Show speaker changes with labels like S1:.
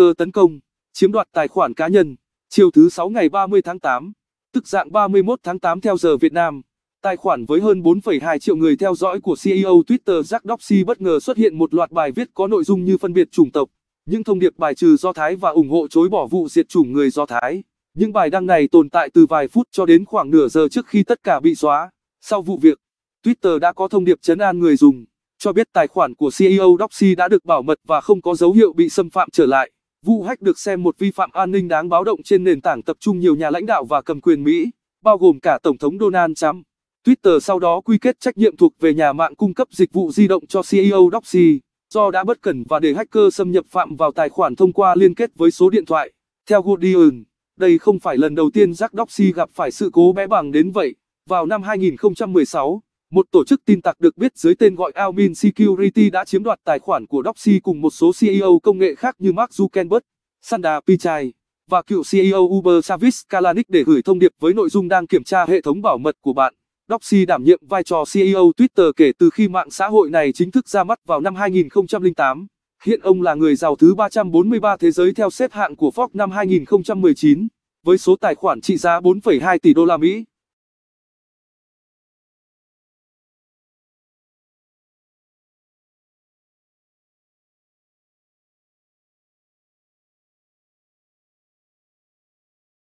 S1: hacker tấn công, chiếm đoạt tài khoản cá nhân. Chiều thứ 6 ngày 30 tháng 8, tức dạng 31 tháng 8 theo giờ Việt Nam, tài khoản với hơn 4,2 triệu người theo dõi của CEO Twitter Jack Dorsey bất ngờ xuất hiện một loạt bài viết có nội dung như phân biệt chủng tộc, những thông điệp bài trừ Do Thái và ủng hộ chối bỏ vụ diệt chủng người Do Thái. Những bài đăng này tồn tại từ vài phút cho đến khoảng nửa giờ trước khi tất cả bị xóa. Sau vụ việc, Twitter đã có thông điệp chấn an người dùng, cho biết tài khoản của CEO Doxy đã được bảo mật và không có dấu hiệu bị xâm phạm trở lại. Vụ hack được xem một vi phạm an ninh đáng báo động trên nền tảng tập trung nhiều nhà lãnh đạo và cầm quyền Mỹ, bao gồm cả Tổng thống Donald Trump. Twitter sau đó quy kết trách nhiệm thuộc về nhà mạng cung cấp dịch vụ di động cho CEO Doxy, do đã bất cẩn và để hacker xâm nhập phạm vào tài khoản thông qua liên kết với số điện thoại. Theo Guardian, đây không phải lần đầu tiên Jack Doxy gặp phải sự cố bé bằng đến vậy. Vào năm 2016, một tổ chức tin tặc được biết dưới tên gọi Almin Security đã chiếm đoạt tài khoản của Doxy cùng một số CEO công nghệ khác như Mark Zuckerberg, Sundar Pichai và cựu CEO Uber Travis Kalanick để gửi thông điệp với nội dung đang kiểm tra hệ thống bảo mật của bạn. Doxy đảm nhiệm vai trò CEO Twitter kể từ khi mạng xã hội này chính thức ra mắt vào năm 2008. Hiện ông là người giàu thứ 343 thế giới theo xếp hạng của Forbes năm 2019, với số tài khoản trị giá 4,2 tỷ đô la Mỹ.